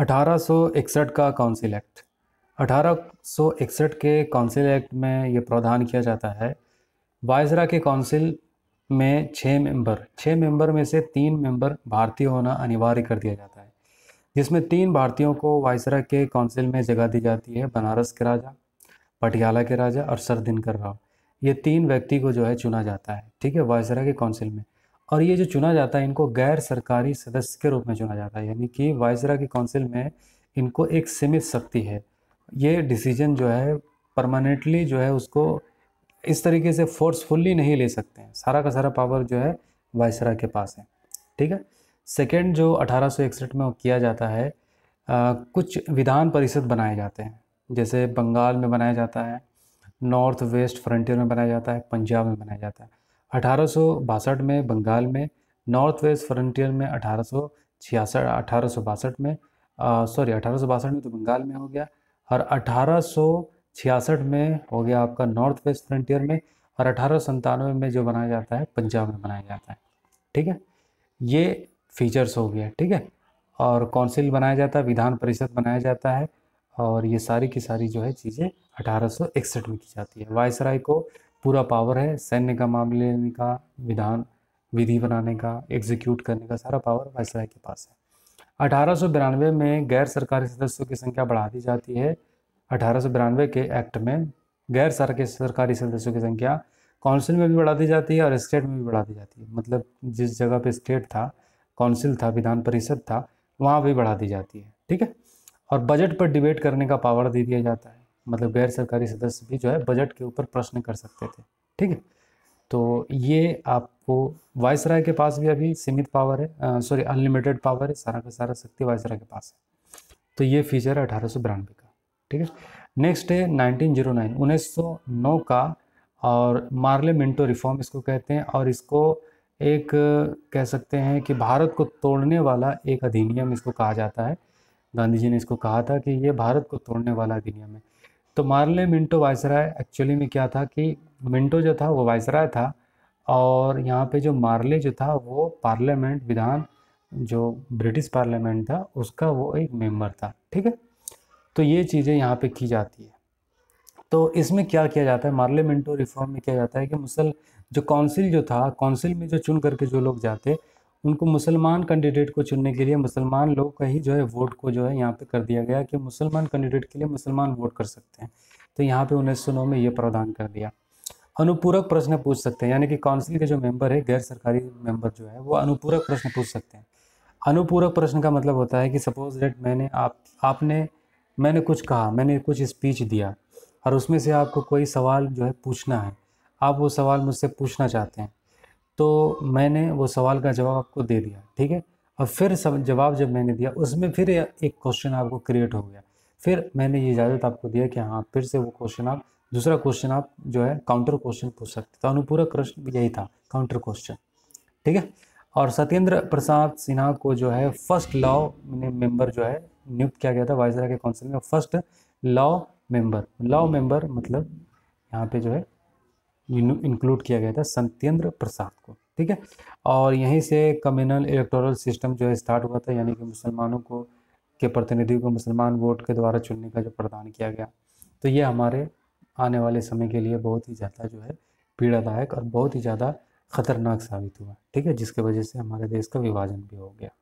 1861 का council act 1861 के council act में ये प्रावधान किया जाता है वायसरा के काउंसिल में छः मेंबर छः मेंबर में से तीन मेंबर भारतीय होना अनिवार्य कर दिया जाता है जिसमें तीन भारतीयों को वायसरा के काउंसिल में जगह दी जाती है बनारस के राजा पटियाला के राजा और सरदिनकर राव ये तीन व्यक्ति को जो है चुना जाता है ठीक है वायसरा के काउंसिल में और ये जो चुना जाता है इनको गैर सरकारी सदस्य के रूप में चुना जाता है यानी कि वायसरा की काउंसिल में इनको एक सीमित शक्ति है ये डिसीजन जो है परमानेंटली जो है उसको इस तरीके से फोर्सफुल्ली नहीं ले सकते हैं सारा का सारा पावर जो है वायसरा के पास है ठीक है सेकेंड जो अठारह में किया जाता है आ, कुछ विधान परिषद बनाए जाते हैं जैसे बंगाल में बनाया जाता है नॉर्थ वेस्ट फ्रंटियर में बनाया जाता है पंजाब में बनाया जाता है अठारह में बंगाल में नॉर्थ वेस्ट फ्रंटियर में अठारह सौ छियासठ अठारह में सॉरी अठारह में तो बंगाल में हो गया और अठारह में हो गया आपका नॉर्थ वेस्ट फ्रंटियर में और अठारह में जो बनाया जाता है पंजाब में बनाया जाता है ठीक है ये फीचर्स हो गया ठीक है और कौंसिल बनाया जाता है विधान परिषद बनाया जाता है और ये सारी की सारी जो है चीज़ें अठारह में की जाती है वायसराय को पूरा पावर है सैन्य का मामले लेने का विधान विधि बनाने का एग्जीक्यूट करने का सारा पावर वायसराय के पास है अठारह में गैर सरकारी सदस्यों की संख्या बढ़ा दी जाती है अठारह के एक्ट में गैर सरकारी सदस्यों की संख्या काउंसिल में भी बढ़ा दी जाती है और स्टेट में भी बढ़ा दी जाती है मतलब जिस जगह पे स्टेट था काउंसिल था विधान परिषद था वहाँ भी बढ़ा दी जाती है ठीक है और बजट पर डिबेट करने का पावर दे दिया जाता है मतलब गैर सरकारी सदस्य भी जो है बजट के ऊपर प्रश्न कर सकते थे ठीक है तो ये आपको वायसराय के पास भी अभी सीमित पावर है सॉरी अनलिमिटेड पावर है सारा का सारा शक्ति वायसराय के पास है तो ये फीचर है अठारह का ठीक है नेक्स्ट है सौ नौ का और मार्ले मिंटो रिफॉर्म इसको कहते हैं और इसको एक कह सकते हैं कि भारत को तोड़ने वाला एक अधिनियम इसको कहा जाता है गांधी जी ने इसको कहा था कि ये भारत को तोड़ने वाला अधिनियम है तो मार्ले मिंटो वायसराय एक्चुअली में क्या था कि मिंटो जो था वो वायसराय था और यहाँ पे जो मार्ले जो था वो पार्लियामेंट विधान जो ब्रिटिश पार्लियामेंट था उसका वो एक मेंबर था ठीक है तो ये चीज़ें यहाँ पे की जाती है तो इसमें क्या किया जाता है मार्लियामेंटो रिफॉर्म में किया जाता है कि मुसल जो काउंसिल जो था काउंसिल में जो चुन करके जो लोग जाते उनको मुसलमान कैंडिडेट को चुनने के लिए मुसलमान लोग का ही जो है वोट को जो है यहाँ पे कर दिया गया कि मुसलमान कैंडिडेट के लिए मुसलमान वोट कर सकते हैं तो यहाँ पे उन्नीस सौ में ये प्रावधान कर दिया अनुपूरक प्रश्न पूछ सकते हैं यानी कि काउंसिल के जो मेंबर है गैर सरकारी मेंबर जो है वो अनुपूरक प्रश्न पूछ सकते हैं अनुपूरक प्रश्न का मतलब होता है कि सपोज डेट मैंने आप आपने मैंने कुछ कहा मैंने कुछ स्पीच दिया और उसमें से आपको कोई सवाल जो है पूछना है आप वो सवाल मुझसे पूछना चाहते हैं तो मैंने वो सवाल का जवाब आपको दे दिया ठीक है और फिर सब जवाब जब मैंने दिया उसमें फिर एक क्वेश्चन आपको क्रिएट हो गया फिर मैंने ये इजाज़त आपको दिया कि हाँ फिर से वो क्वेश्चन आप दूसरा क्वेश्चन आप जो है काउंटर क्वेश्चन पूछ सकते तो अनुपूरक प्रश्न यही था काउंटर क्वेश्चन ठीक है और सत्येंद्र प्रसाद सिन्हा को जो है फर्स्ट लॉ मेंबर जो है नियुक्त किया गया था वाइसरा के काउंसिल में first law member law member मतलब यहाँ पे जो है इंक्लूड किया गया था सत्येंद्र प्रसाद को ठीक है और यहीं से कम्युनल इलेक्टोरल सिस्टम जो है स्टार्ट हुआ था यानी कि मुसलमानों को के प्रतिनिधियों को मुसलमान वोट के द्वारा चुनने का जो प्रदान किया गया तो ये हमारे आने वाले समय के लिए बहुत ही ज़्यादा जो है पीड़ादायक और बहुत ही ज़्यादा खतरनाक साबित हुआ ठीक है जिसके वजह से हमारे देश का विभाजन भी हो गया